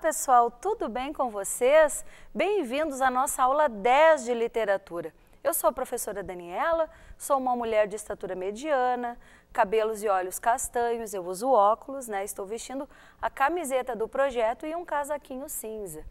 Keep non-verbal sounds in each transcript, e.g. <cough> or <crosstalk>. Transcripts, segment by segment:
pessoal, tudo bem com vocês? Bem-vindos à nossa aula 10 de literatura. Eu sou a professora Daniela, sou uma mulher de estatura mediana, cabelos e olhos castanhos, eu uso óculos, né? Estou vestindo a camiseta do projeto e um casaquinho cinza.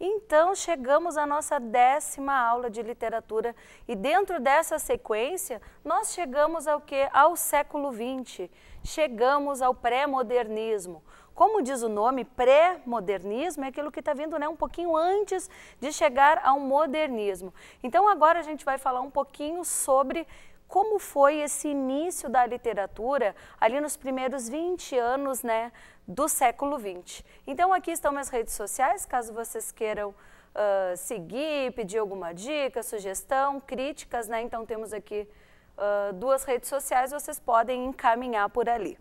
Então, chegamos à nossa décima aula de literatura e dentro dessa sequência, nós chegamos ao que? Ao século XX, chegamos ao pré-modernismo, como diz o nome, pré-modernismo é aquilo que está vindo né, um pouquinho antes de chegar ao modernismo. Então agora a gente vai falar um pouquinho sobre como foi esse início da literatura ali nos primeiros 20 anos né, do século 20. Então aqui estão minhas redes sociais, caso vocês queiram uh, seguir, pedir alguma dica, sugestão, críticas, né? Então temos aqui uh, duas redes sociais, vocês podem encaminhar por ali,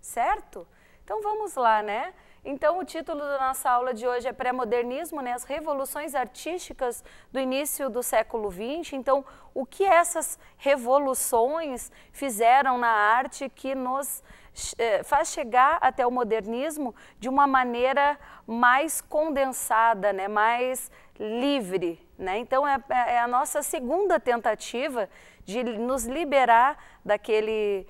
certo? Então vamos lá, né? Então o título da nossa aula de hoje é Pré-modernismo, né? As revoluções artísticas do início do século XX. Então, o que essas revoluções fizeram na arte que nos eh, faz chegar até o modernismo de uma maneira mais condensada, né? mais livre. Né? Então, é, é, é a nossa segunda tentativa de nos liberar daquele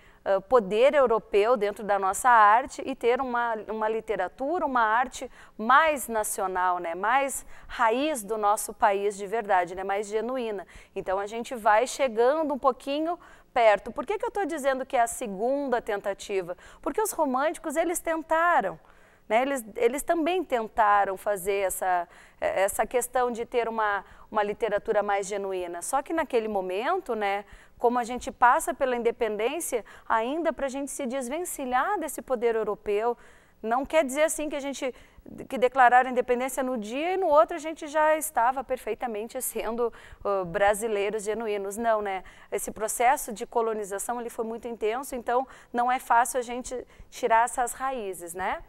poder europeu dentro da nossa arte e ter uma, uma literatura, uma arte mais nacional, né? mais raiz do nosso país de verdade, né? mais genuína. Então a gente vai chegando um pouquinho perto. Por que, que eu estou dizendo que é a segunda tentativa? Porque os românticos, eles tentaram. Né? Eles, eles também tentaram fazer essa, essa questão de ter uma, uma literatura mais genuína. Só que naquele momento, né, como a gente passa pela independência, ainda para a gente se desvencilhar desse poder europeu. Não quer dizer assim que a gente que a independência no dia e no outro a gente já estava perfeitamente sendo uh, brasileiros genuínos. Não, né? Esse processo de colonização ele foi muito intenso, então não é fácil a gente tirar essas raízes, né?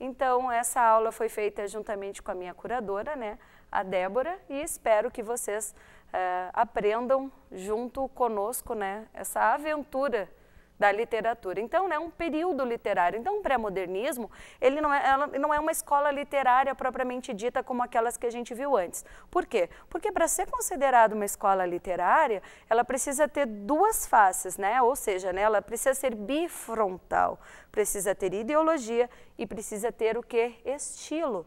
Então essa aula foi feita juntamente com a minha curadora, né, a Débora, e espero que vocês é, aprendam junto conosco né, essa aventura da literatura. Então, é né, um período literário. Então, o pré-modernismo, ele não é, ela não é uma escola literária propriamente dita como aquelas que a gente viu antes. Por quê? Porque para ser considerada uma escola literária, ela precisa ter duas faces, né? Ou seja, né, ela precisa ser bifrontal, precisa ter ideologia e precisa ter o que? Estilo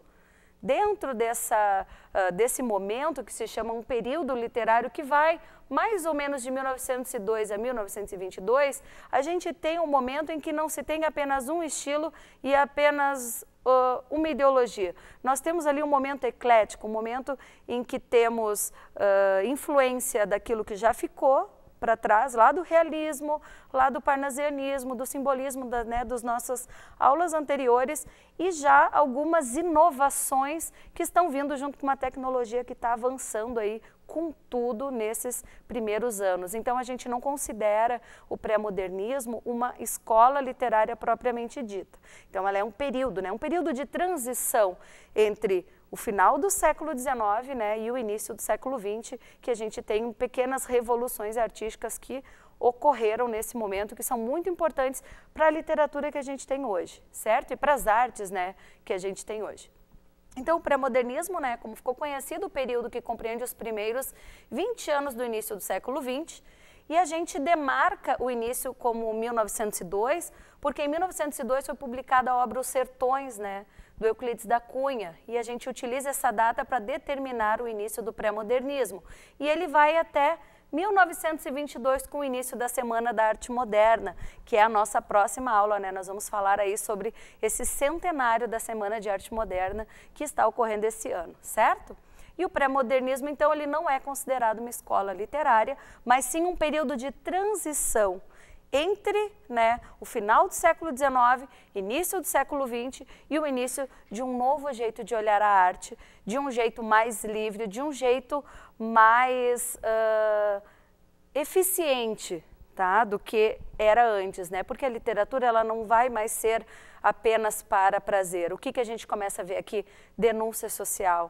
dentro dessa, uh, desse momento que se chama um período literário que vai mais ou menos de 1902 a 1922, a gente tem um momento em que não se tem apenas um estilo e apenas uh, uma ideologia. Nós temos ali um momento eclético, um momento em que temos uh, influência daquilo que já ficou, para trás, lá do realismo, lá do parnasianismo, do simbolismo da, né, dos nossas aulas anteriores e já algumas inovações que estão vindo junto com uma tecnologia que está avançando aí com tudo nesses primeiros anos. Então a gente não considera o pré-modernismo uma escola literária propriamente dita. Então ela é um período, né, um período de transição entre o final do século XIX né, e o início do século XX, que a gente tem pequenas revoluções artísticas que ocorreram nesse momento, que são muito importantes para a literatura que a gente tem hoje, certo? E para as artes né, que a gente tem hoje. Então, o pré-modernismo, né, como ficou conhecido, o período que compreende os primeiros 20 anos do início do século XX, e a gente demarca o início como 1902, porque em 1902 foi publicada a obra Os Sertões, né, do Euclides da Cunha, e a gente utiliza essa data para determinar o início do pré-modernismo. E ele vai até 1922 com o início da Semana da Arte Moderna, que é a nossa próxima aula, né? Nós vamos falar aí sobre esse centenário da Semana de Arte Moderna que está ocorrendo esse ano, certo? E o pré-modernismo, então, ele não é considerado uma escola literária, mas sim um período de transição entre né, o final do século XIX, início do século XX e o início de um novo jeito de olhar a arte, de um jeito mais livre, de um jeito mais uh, eficiente tá, do que era antes, né? Porque a literatura ela não vai mais ser apenas para prazer. O que, que a gente começa a ver aqui? Denúncia social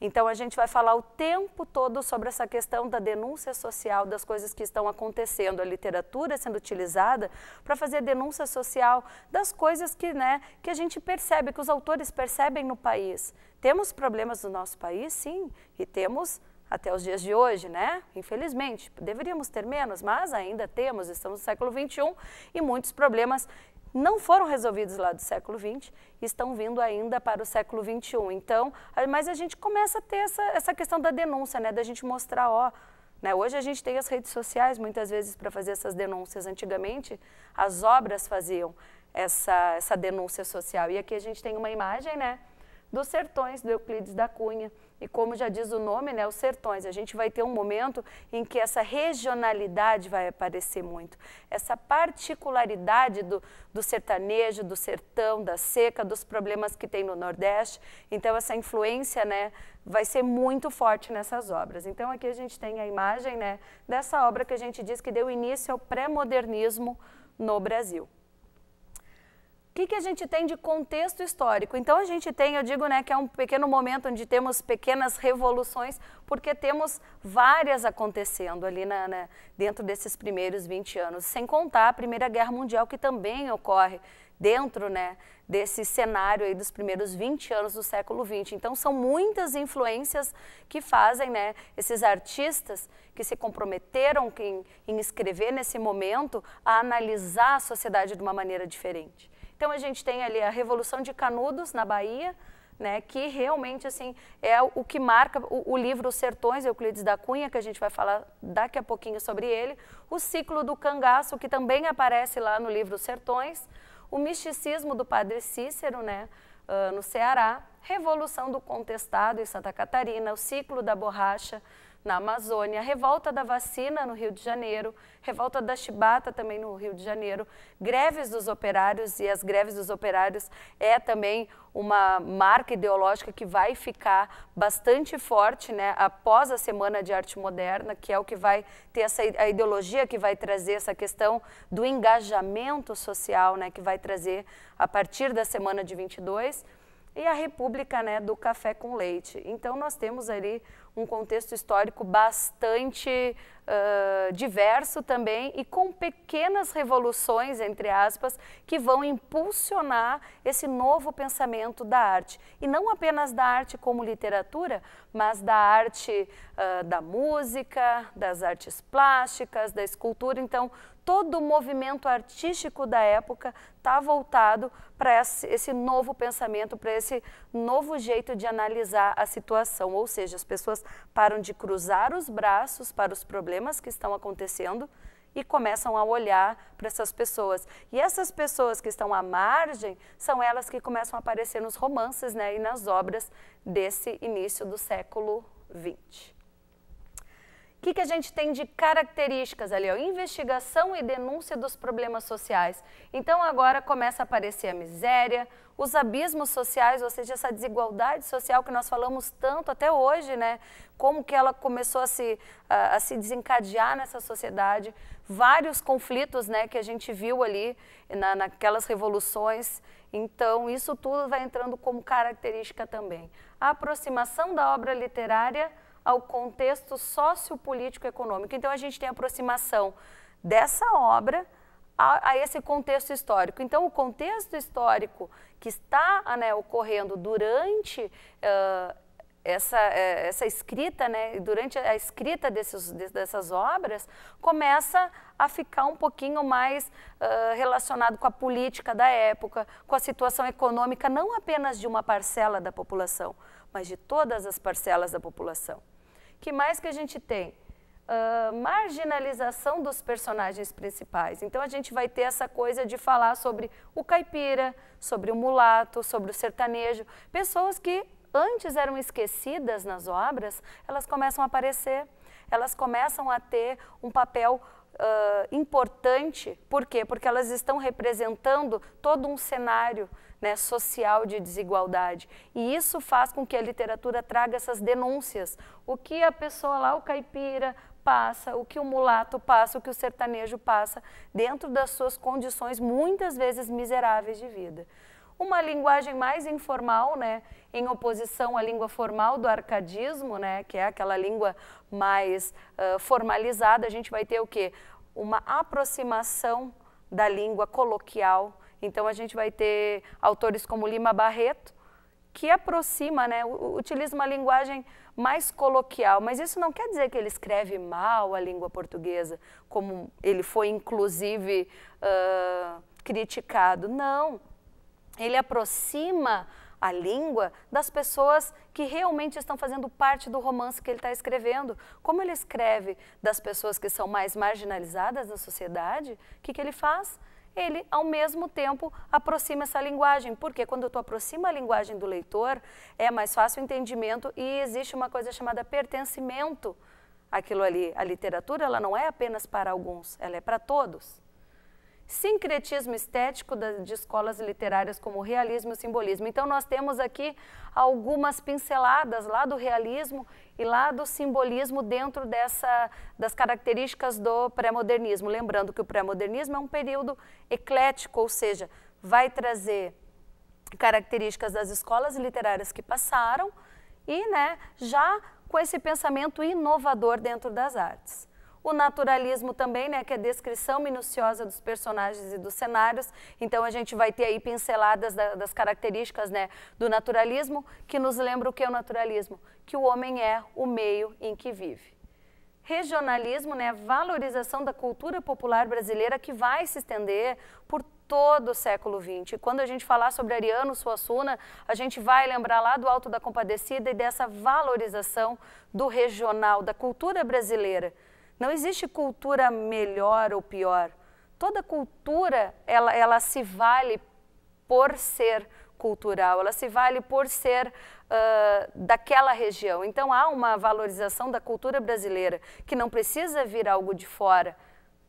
então, a gente vai falar o tempo todo sobre essa questão da denúncia social, das coisas que estão acontecendo, a literatura sendo utilizada para fazer denúncia social das coisas que, né, que a gente percebe, que os autores percebem no país. Temos problemas no nosso país, sim, e temos até os dias de hoje, né? Infelizmente, deveríamos ter menos, mas ainda temos, estamos no século XXI e muitos problemas não foram resolvidos lá do século XX e estão vindo ainda para o século XXI. Então, mas a gente começa a ter essa, essa questão da denúncia, né, da gente mostrar, ó, né, hoje a gente tem as redes sociais muitas vezes para fazer essas denúncias. Antigamente, as obras faziam essa, essa denúncia social. E aqui a gente tem uma imagem né, dos sertões do Euclides da Cunha, e como já diz o nome, né, os sertões, a gente vai ter um momento em que essa regionalidade vai aparecer muito. Essa particularidade do, do sertanejo, do sertão, da seca, dos problemas que tem no Nordeste. Então, essa influência né, vai ser muito forte nessas obras. Então, aqui a gente tem a imagem né, dessa obra que a gente diz que deu início ao pré-modernismo no Brasil que, que a gente tem de contexto histórico? Então, a gente tem, eu digo né, que é um pequeno momento onde temos pequenas revoluções, porque temos várias acontecendo ali na, dentro desses primeiros 20 anos, sem contar a Primeira Guerra Mundial, que também ocorre dentro né, desse cenário aí dos primeiros 20 anos do século XX. Então, são muitas influências que fazem né, esses artistas que se comprometeram em, em escrever nesse momento a analisar a sociedade de uma maneira diferente. Então a gente tem ali a Revolução de Canudos na Bahia, né, que realmente assim é o que marca o, o, livro Os Sertões, Euclides da Cunha, que a gente vai falar daqui a pouquinho sobre ele, o ciclo do cangaço, que também aparece lá no livro Os Sertões, o misticismo do padre Cícero, né, uh, no Ceará, Revolução do Contestado em Santa Catarina, o ciclo da borracha, na Amazônia, revolta da vacina no Rio de Janeiro, revolta da chibata também no Rio de Janeiro, greves dos operários, e as greves dos operários é também uma marca ideológica que vai ficar bastante forte né, após a Semana de Arte Moderna, que é o que vai ter essa a ideologia que vai trazer essa questão do engajamento social, né, que vai trazer a partir da Semana de 22 e a República né, do Café com Leite. Então, nós temos ali um contexto histórico bastante uh, diverso também e com pequenas revoluções, entre aspas, que vão impulsionar esse novo pensamento da arte. E não apenas da arte como literatura, mas da arte uh, da música, das artes plásticas, da escultura. Então, todo o movimento artístico da época está voltado para esse novo pensamento, para esse novo jeito de analisar a situação. Ou seja, as pessoas param de cruzar os braços para os problemas problemas que estão acontecendo e começam a olhar para essas pessoas. E essas pessoas que estão à margem são elas que começam a aparecer nos romances né, e nas obras desse início do século XX. O que, que a gente tem de características ali? Ó? Investigação e denúncia dos problemas sociais. Então agora começa a aparecer a miséria, os abismos sociais, ou seja, essa desigualdade social que nós falamos tanto até hoje, né? Como que ela começou a se, a, a se desencadear nessa sociedade. Vários conflitos né, que a gente viu ali na, naquelas revoluções. Então, isso tudo vai entrando como característica também. A aproximação da obra literária ao contexto sociopolítico econômico. Então, a gente tem aproximação dessa obra a, a, esse contexto histórico. Então, o contexto histórico que está né, ocorrendo durante uh, essa, é, essa escrita, né, durante a escrita desses, dessas obras, começa a ficar um pouquinho mais uh, relacionado com a política da época, com a situação econômica, não apenas de uma parcela da população, mas de todas as parcelas da população que mais que a gente tem? Uh, marginalização dos personagens principais. Então a gente vai ter essa coisa de falar sobre o caipira, sobre o mulato, sobre o sertanejo, pessoas que antes eram esquecidas nas obras, elas começam a aparecer elas começam a ter um papel uh, importante. Por quê? Porque elas estão representando todo um cenário né, social de desigualdade. E isso faz com que a literatura traga essas denúncias. O que a pessoa lá, o caipira, passa, o que o mulato passa, o que o sertanejo passa, dentro das suas condições muitas vezes miseráveis de vida uma linguagem mais informal, né, em oposição à língua formal do arcadismo, né, que é aquela língua mais uh, formalizada, a gente vai ter o quê? Uma aproximação da língua coloquial. Então a gente vai ter autores como Lima Barreto, que aproxima, né, utiliza uma linguagem mais coloquial, mas isso não quer dizer que ele escreve mal a língua portuguesa, como ele foi inclusive uh, criticado. Não, ele aproxima a língua das pessoas que realmente estão fazendo parte do romance que ele está escrevendo. Como ele escreve das pessoas que são mais marginalizadas na sociedade, o que, que ele faz? Ele, ao mesmo tempo, aproxima essa linguagem, porque quando tu aproxima a linguagem do leitor, é mais fácil o entendimento e existe uma coisa chamada pertencimento. Aquilo ali, a literatura, ela não é apenas para alguns, ela é para todos sincretismo estético de escolas literárias como realismo e simbolismo. Então nós temos aqui algumas pinceladas lá do realismo e lá do simbolismo dentro dessa das características do pré-modernismo. Lembrando que o pré-modernismo é um período eclético, ou seja, vai trazer características das escolas literárias que passaram e, né, já com esse pensamento inovador dentro das artes. O naturalismo também, né, que é a descrição minuciosa dos personagens e dos cenários. Então a gente vai ter aí pinceladas da, das características, né, do naturalismo, que nos lembra o que é o naturalismo, que o homem é o meio em que vive regionalismo, né, valorização da cultura popular brasileira que vai se estender por todo o século XX. E quando a gente falar sobre Ariano Suassuna, a gente vai lembrar lá do Alto da Compadecida e dessa valorização do regional, da cultura brasileira. Não existe cultura melhor ou pior. Toda cultura, ela, ela se vale por ser cultural, ela se vale por ser uh, daquela região. Então há uma valorização da cultura brasileira, que não precisa vir algo de fora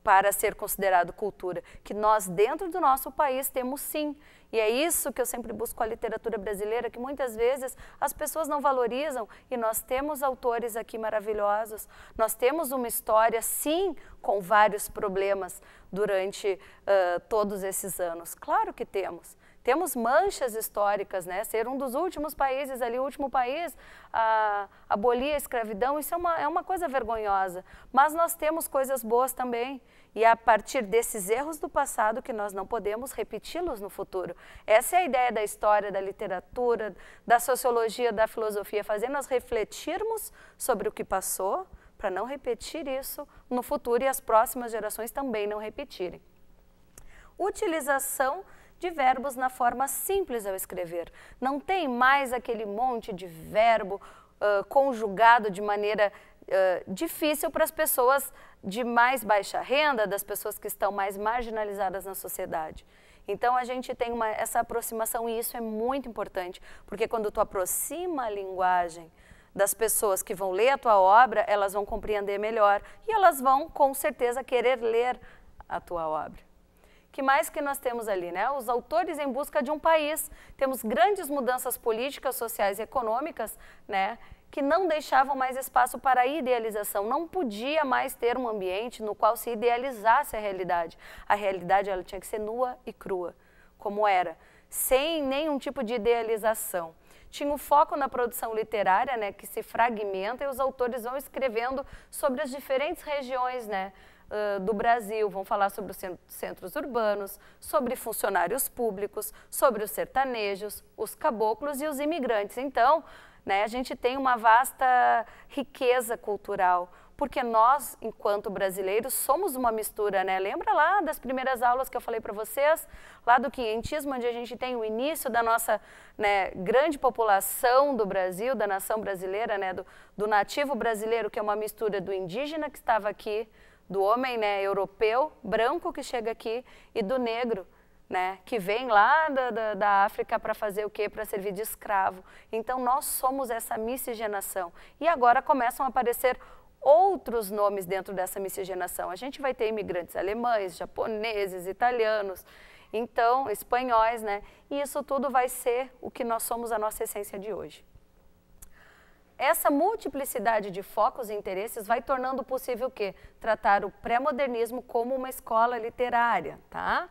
para ser considerado cultura, que nós dentro do nosso país temos sim. E é isso que eu sempre busco com a literatura brasileira, que muitas vezes as pessoas não valorizam e nós temos autores aqui maravilhosos. Nós temos uma história, sim, com vários problemas durante uh, todos esses anos. Claro que temos. Temos manchas históricas, né? Ser um dos últimos países ali, o último país a abolir a escravidão, isso é uma, é uma coisa vergonhosa. Mas nós temos coisas boas também. E é a partir desses erros do passado que nós não podemos repeti-los no futuro. Essa é a ideia da história, da literatura, da sociologia, da filosofia, fazer nós refletirmos sobre o que passou para não repetir isso no futuro e as próximas gerações também não repetirem. Utilização de verbos na forma simples ao escrever. Não tem mais aquele monte de verbo uh, conjugado de maneira difícil para as pessoas de mais baixa renda, das pessoas que estão mais marginalizadas na sociedade. Então a gente tem uma, essa aproximação e isso é muito importante, porque quando tu aproxima a linguagem das pessoas que vão ler a tua obra, elas vão compreender melhor e elas vão com certeza querer ler a tua obra. Que mais que nós temos ali, né? Os autores em busca de um país. Temos grandes mudanças políticas, sociais e econômicas, né? que não deixavam mais espaço para a idealização. Não podia mais ter um ambiente no qual se idealizasse a realidade. A realidade ela tinha que ser nua e crua, como era, sem nenhum tipo de idealização. Tinha o um foco na produção literária, né, que se fragmenta e os autores vão escrevendo sobre as diferentes regiões, né, do Brasil, vão falar sobre os centros urbanos, sobre funcionários públicos, sobre os sertanejos, os caboclos e os imigrantes. Então, né? A gente tem uma vasta riqueza cultural, porque nós, enquanto brasileiros, somos uma mistura, né? Lembra lá das primeiras aulas que eu falei para vocês, lá do quinhentismo, onde a gente tem o início da nossa né, grande população do Brasil, da nação brasileira, né, do, do, nativo brasileiro, que é uma mistura do indígena que estava aqui, do homem né, europeu, branco que chega aqui, e do negro, né, que vem lá da, da, da África para fazer o quê? Para servir de escravo. Então, nós somos essa miscigenação. E agora começam a aparecer outros nomes dentro dessa miscigenação. A gente vai ter imigrantes alemães, japoneses, italianos, então, espanhóis, né? E isso tudo vai ser o que nós somos, a nossa essência de hoje. Essa multiplicidade de focos e interesses vai tornando possível o quê? Tratar o pré-modernismo como uma escola literária, tá?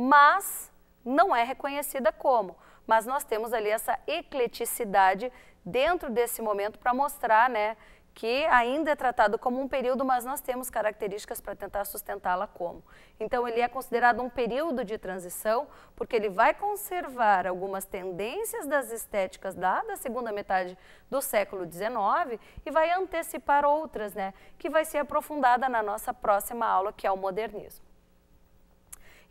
mas não é reconhecida como. Mas nós temos ali essa ecleticidade dentro desse momento para mostrar, né, que ainda é tratado como um período, mas nós temos características para tentar sustentá-la como. Então, ele é considerado um período de transição, porque ele vai conservar algumas tendências das estéticas da, da segunda metade do século XIX e vai antecipar outras, né, que vai ser aprofundada na nossa próxima aula, que é o modernismo.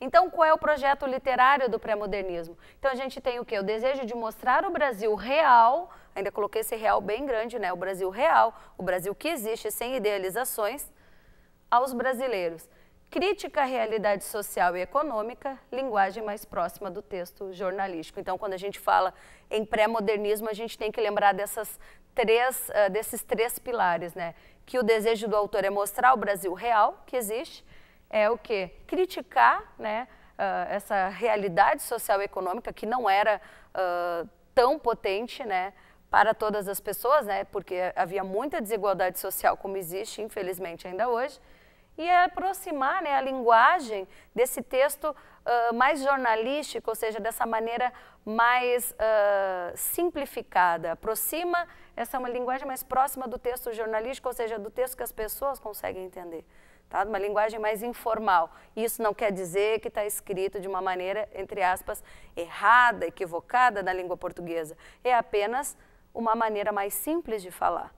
Então, qual é o projeto literário do pré-modernismo? Então, a gente tem o quê? O desejo de mostrar o Brasil real, ainda coloquei esse real bem grande, né? O Brasil real, o Brasil que existe sem idealizações, aos brasileiros. Crítica à realidade social e econômica, linguagem mais próxima do texto jornalístico. Então, quando a gente fala em pré-modernismo, a gente tem que lembrar dessas três, uh, desses três pilares, né? Que o desejo do autor é mostrar o Brasil real que existe, é o quê? Criticar né, uh, essa realidade social e econômica que não era uh, tão potente né, para todas as pessoas, né, porque havia muita desigualdade social, como existe, infelizmente, ainda hoje, e é aproximar né, a linguagem desse texto uh, mais jornalístico, ou seja, dessa maneira mais uh, simplificada. Aproxima, essa é uma linguagem mais próxima do texto jornalístico, ou seja, do texto que as pessoas conseguem entender tá? Uma linguagem mais informal. Isso não quer dizer que está escrito de uma maneira, entre aspas, errada, equivocada na língua portuguesa. É apenas uma maneira mais simples de falar.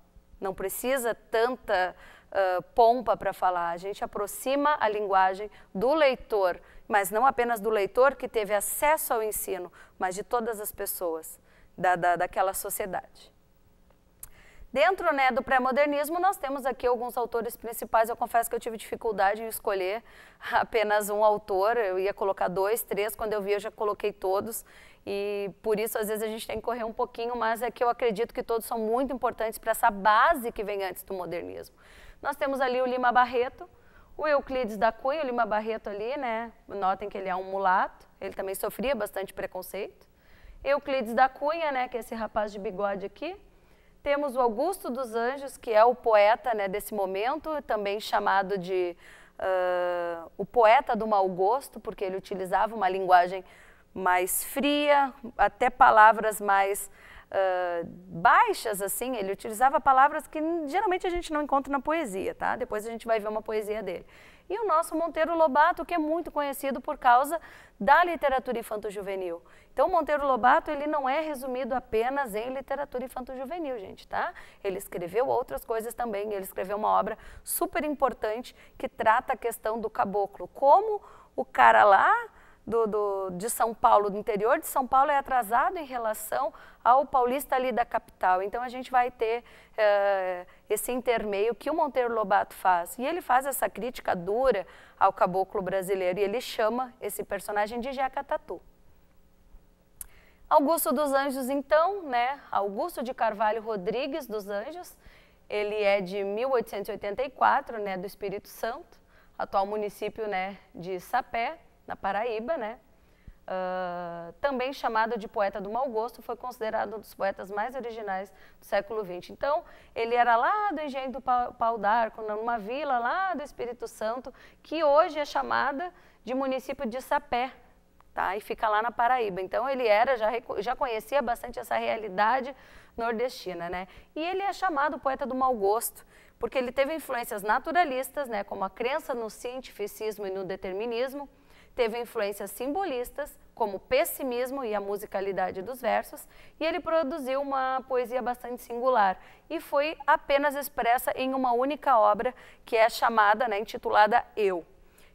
Não precisa tanta uh, pompa para falar. A gente aproxima a linguagem do leitor, mas não apenas do leitor que teve acesso ao ensino, mas de todas as pessoas da, da, daquela sociedade. Dentro né, do pré-modernismo, nós temos aqui alguns autores principais. Eu confesso que eu tive dificuldade em escolher <laughs> apenas um autor. Eu ia colocar dois, três. Quando eu vi, eu já coloquei todos. E por isso, às vezes, a gente tem que correr um pouquinho, mas é que eu acredito que todos são muito importantes para essa base que vem antes do modernismo. Nós temos ali o Lima Barreto, o Euclides da Cunha, o Lima Barreto ali, né? Notem que ele é um mulato, ele também sofria bastante preconceito. Euclides da Cunha, né, que é esse rapaz de bigode aqui, temos o Augusto dos Anjos, que é o poeta né, desse momento, também chamado de uh, o poeta do mau gosto, porque ele utilizava uma linguagem mais fria, até palavras mais uh, baixas, assim. Ele utilizava palavras que geralmente a gente não encontra na poesia, tá? Depois a gente vai ver uma poesia dele e o nosso Monteiro Lobato, que é muito conhecido por causa da literatura infanto-juvenil. Então, Monteiro Lobato, ele não é resumido apenas em literatura infanto-juvenil, gente, tá? Ele escreveu outras coisas também, ele escreveu uma obra super importante que trata a questão do caboclo, como o cara lá do, do, de São Paulo, do interior de São Paulo, é atrasado em relação ao paulista ali da capital. Então a gente vai ter eh, esse intermeio que o Monteiro Lobato faz. E ele faz essa crítica dura ao caboclo brasileiro e ele chama esse personagem de Jeca Tatu. Augusto dos Anjos, então, né? Augusto de Carvalho Rodrigues dos Anjos, ele é de 1884, né, do Espírito Santo, atual município, né, de Sapé na Paraíba, né? Uh, também chamado de poeta do mau gosto, foi considerado um dos poetas mais originais do século XX. Então, ele era lá do Engenho do Pau d'Arco, numa vila lá do Espírito Santo, que hoje é chamada de município de Sapé, tá? e fica lá na Paraíba. Então, ele era, já, já conhecia bastante essa realidade nordestina. Né? E ele é chamado poeta do mau gosto, porque ele teve influências naturalistas, né, como a crença no cientificismo e no determinismo, teve influências simbolistas, como o pessimismo e a musicalidade dos versos, e ele produziu uma poesia bastante singular e foi apenas expressa em uma única obra que é chamada, né, intitulada Eu.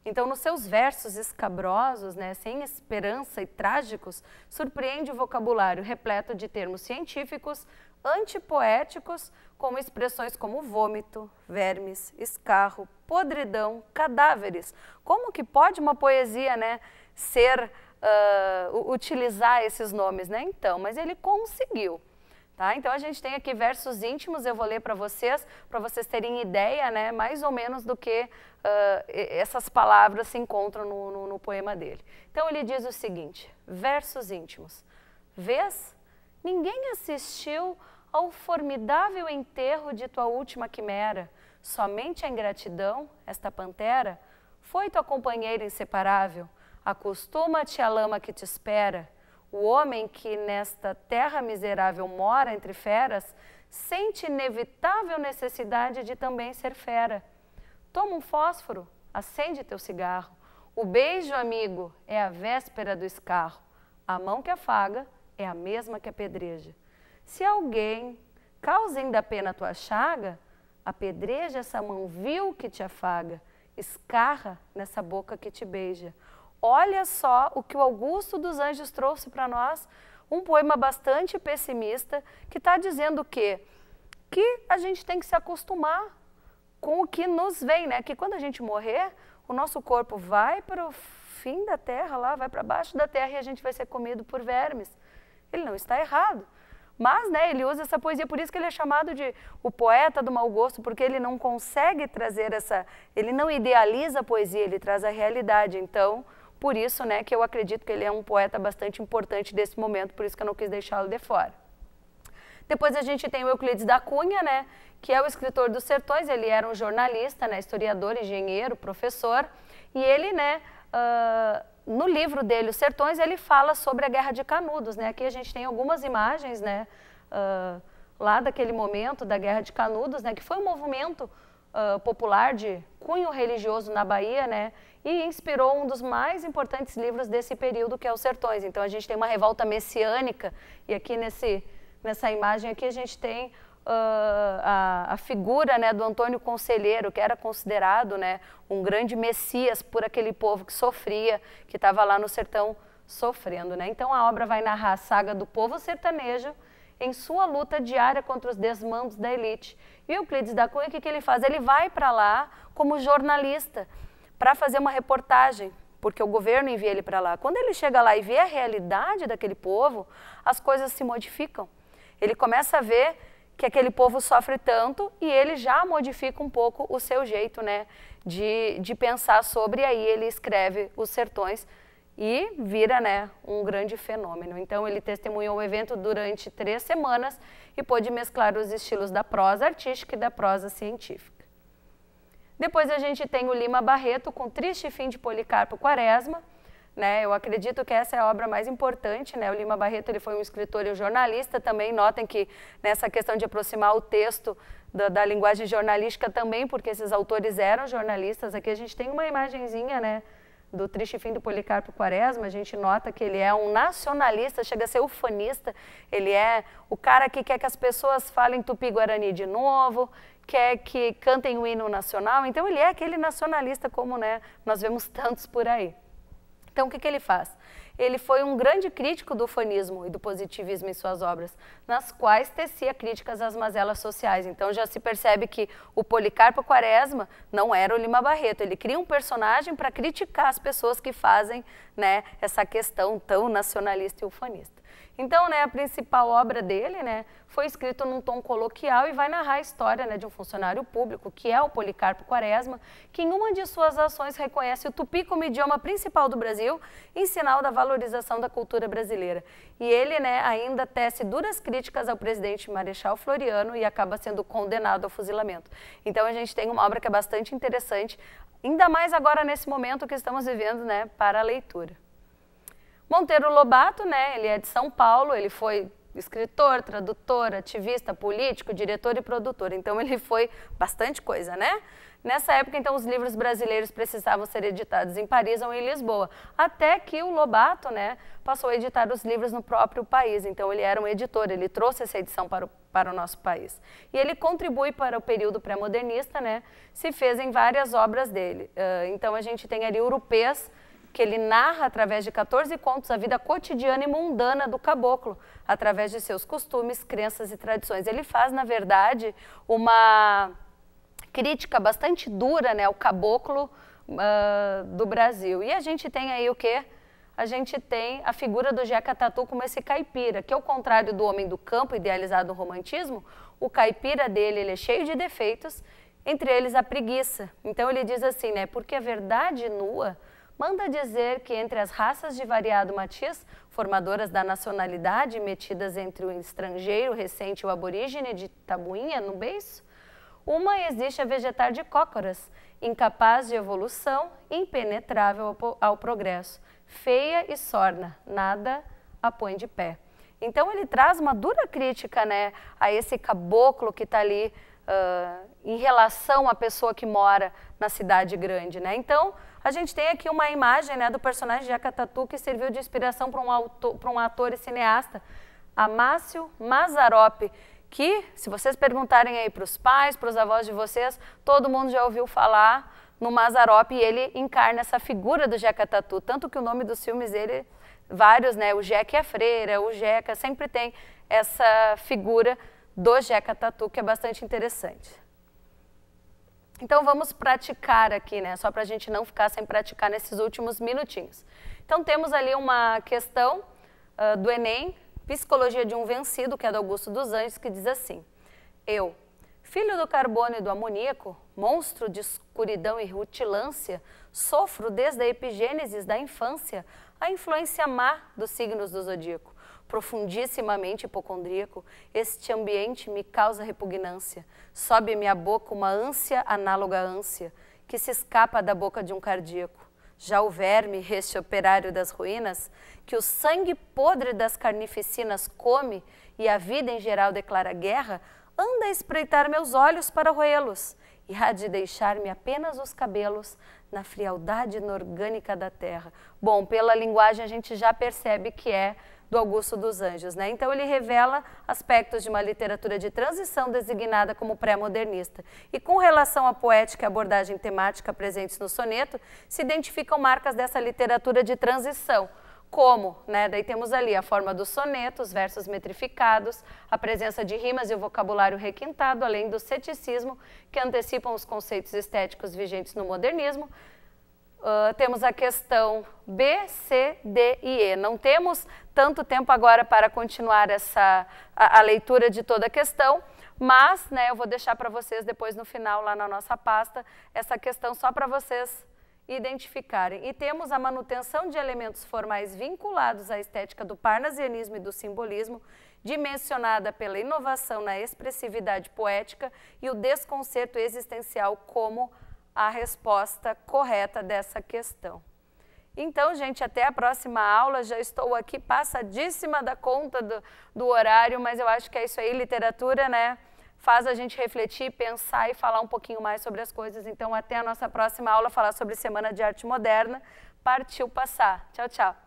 Então, nos seus versos escabrosos, né, sem esperança e trágicos, surpreende o vocabulário repleto de termos científicos, antipoéticos, como expressões como vômito, vermes, escarro, podridão, cadáveres. Como que pode uma poesia né, ser, uh, utilizar esses nomes? Né? Então, mas ele conseguiu. Tá? Então a gente tem aqui versos íntimos, eu vou ler para vocês, para vocês terem ideia, né, mais ou menos do que uh, essas palavras se encontram no, no, no poema dele. Então ele diz o seguinte: versos íntimos. Vês? Ninguém assistiu ao formidável enterro de tua última quimera. Somente a ingratidão, esta pantera, foi tua companheira inseparável. Acostuma-te à lama que te espera. O homem que nesta terra miserável mora entre feras sente inevitável necessidade de também ser fera. Toma um fósforo, acende teu cigarro. O beijo, amigo, é a véspera do escarro. A mão que afaga é a mesma que apedreja. Se alguém causa ainda pena a tua chaga, apedreja essa mão vil que te afaga, escarra nessa boca que te beija. Olha só o que o Augusto dos Anjos trouxe para nós, um poema bastante pessimista que está dizendo o quê? que a gente tem que se acostumar com o que nos vem, né? Que quando a gente morrer, o nosso corpo vai para o fim da terra, lá vai para baixo da terra e a gente vai ser comido por vermes. Ele não está errado. Mas né, ele usa essa poesia, por isso que ele é chamado de o poeta do mau gosto, porque ele não consegue trazer essa. Ele não idealiza a poesia, ele traz a realidade. Então, por isso né, que eu acredito que ele é um poeta bastante importante desse momento, por isso que eu não quis deixá-lo de fora. Depois a gente tem o Euclides da Cunha, né, que é o escritor dos sertões, ele era um jornalista, né, historiador, engenheiro, professor, e ele né, uh, no livro dele, Os Sertões, ele fala sobre a Guerra de Canudos, né? Aqui a gente tem algumas imagens, né? Uh, lá daquele momento da Guerra de Canudos, né? Que foi um movimento uh, popular de cunho religioso na Bahia, né? E inspirou um dos mais importantes livros desse período, que é Os Sertões. Então a gente tem uma revolta messiânica e aqui nesse nessa imagem aqui a gente tem ah, a, a, figura né, do Antônio Conselheiro, que era considerado né, um grande messias por aquele povo que sofria, que estava lá no sertão sofrendo. Né? Então a obra vai narrar a saga do povo sertanejo em sua luta diária contra os desmandos da elite. E Euclides da Cunha, o que, que ele faz? Ele vai para lá como jornalista para fazer uma reportagem porque o governo envia ele para lá. Quando ele chega lá e vê a realidade daquele povo, as coisas se modificam. Ele começa a ver que aquele povo sofre tanto e ele já modifica um pouco o seu jeito né, de, de pensar sobre, e aí ele escreve Os Sertões e vira né, um grande fenômeno. Então ele testemunhou o evento durante três semanas e pôde mesclar os estilos da prosa artística e da prosa científica. Depois a gente tem o Lima Barreto com Triste Fim de Policarpo Quaresma, né? Eu acredito que essa é a obra mais importante, né? O Lima Barreto ele foi um escritor e um jornalista também. Notem que nessa questão de aproximar o texto da, da linguagem jornalística também, porque esses autores eram jornalistas. Aqui a gente tem uma imagenzinha, né? do Triste Fim do Policarpo Quaresma, a gente nota que ele é um nacionalista, chega a ser ufanista, ele é o cara que quer que as pessoas falem tupi-guarani de novo, quer que cantem o hino nacional, então ele é aquele nacionalista como né, nós vemos tantos por aí. Então, o que, que ele faz? Ele foi um grande crítico do fanismo e do positivismo em suas obras, nas quais tecia críticas às mazelas sociais. Então, já se percebe que o Policarpo Quaresma não era o Lima Barreto. Ele cria um personagem para criticar as pessoas que fazem né, essa questão tão nacionalista e ufanista. Então, né, a principal obra dele, né, foi escrito num tom coloquial e vai narrar a história, né, de um funcionário público, que é o Policarpo Quaresma, que em uma de suas ações reconhece o tupi como idioma principal do Brasil, em sinal da valorização da cultura brasileira. E ele, né, ainda tece duras críticas ao presidente Marechal Floriano e acaba sendo condenado ao fuzilamento. Então, a gente tem uma obra que é bastante interessante, ainda mais agora nesse momento que estamos vivendo, né, para a leitura. Monteiro Lobato, né, ele é de São Paulo, ele foi escritor, tradutor, ativista, político, diretor e produtor. Então ele foi bastante coisa, né? Nessa época, então, os livros brasileiros precisavam ser editados em Paris ou em Lisboa, até que o Lobato, né, passou a editar os livros no próprio país. Então ele era um editor, ele trouxe essa edição para o, para o nosso país. E ele contribui para o período pré-modernista, né? Se fez em várias obras dele. Uh, então a gente tem ali Urupês, que ele narra através de 14 contos a vida cotidiana e mundana do caboclo, através de seus costumes, crenças e tradições. Ele faz, na verdade, uma crítica bastante dura né, ao caboclo uh, do Brasil. E a gente tem aí o quê? a gente tem a figura do Jeca Tatu como esse caipira, que ao contrário do homem do campo idealizado no romantismo, o caipira dele ele é cheio de defeitos, entre eles a preguiça. Então ele diz assim, né? Porque a verdade nua manda dizer que entre as raças de variado matiz, formadoras da nacionalidade metidas entre o estrangeiro recente e o aborígene de Tabuinha, no beiço, uma existe a vegetar de cócoras, incapaz de evolução, impenetrável ao progresso, feia e sorna, nada a põe de pé. Então ele traz uma dura crítica né, a esse caboclo que está ali uh, em relação à pessoa que mora na cidade grande. Né? Então, a gente tem aqui uma imagem né, do personagem de Akatatu que serviu de inspiração para um, um ator e cineasta, Amácio Mazarope, que, se vocês perguntarem aí para os pais, para os avós de vocês, todo mundo já ouviu falar no Mazarope e ele encarna essa figura do Jeca Tatu, tanto que o nome dos filmes dele, vários, né, o Jeca é a freira, o Jeca, sempre tem essa figura do Jeca Tatu que é bastante interessante. Então vamos praticar aqui, né? Só para a gente não ficar sem praticar nesses últimos minutinhos. Então temos ali uma questão uh, do Enem, Psicologia de um Vencido, que é do Augusto dos Anjos, que diz assim: Eu, filho do carbono e do amoníaco, monstro de escuridão e rutilância, sofro desde a epigênese da infância a influência má dos signos do zodíaco profundissimamente hipocondríaco, este ambiente me causa repugnância. Sobe minha boca uma ânsia análoga à ânsia, que se escapa da boca de um cardíaco. Já o verme, este operário das ruínas, que o sangue podre das carnificinas come e a vida em geral declara guerra, anda a espreitar meus olhos para roê-los e há de deixar-me apenas os cabelos na frialdade inorgânica da terra. Bom, pela linguagem a gente já percebe que é do Augusto dos Anjos. Né? Então, ele revela aspectos de uma literatura de transição designada como pré-modernista. E com relação à poética e abordagem temática presentes no soneto, se identificam marcas dessa literatura de transição como, né? Daí temos ali a forma do soneto, os versos metrificados, a presença de rimas e o vocabulário requintado, além do ceticismo que antecipam os conceitos estéticos vigentes no modernismo, Uh, temos a questão B, C, D e E. Não temos tanto tempo agora para continuar essa, a, a leitura de toda a questão, mas né, eu vou deixar para vocês depois no final, lá na nossa pasta, essa questão só para vocês identificarem. E temos a manutenção de elementos formais vinculados à estética do parnasianismo e do simbolismo, dimensionada pela inovação na expressividade poética e o desconcerto existencial como a resposta correta dessa questão. Então, gente, até a próxima aula. Já estou aqui passadíssima da conta do, do horário, mas eu acho que é isso aí. Literatura, né? Faz a gente refletir, pensar e falar um pouquinho mais sobre as coisas. Então, até a nossa próxima aula, falar sobre Semana de Arte Moderna. Partiu passar. Tchau, tchau.